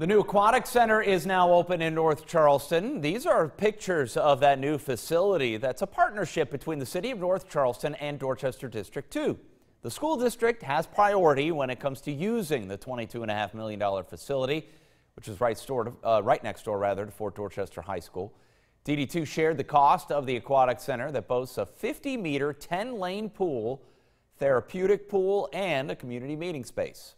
The new Aquatic Center is now open in North Charleston. These are pictures of that new facility that's a partnership between the City of North Charleston and Dorchester District 2. The school district has priority when it comes to using the $22.5 million facility, which is right, store uh, right next door rather to Fort Dorchester High School. DD2 shared the cost of the Aquatic Center that boasts a 50 meter, 10 lane pool, therapeutic pool, and a community meeting space.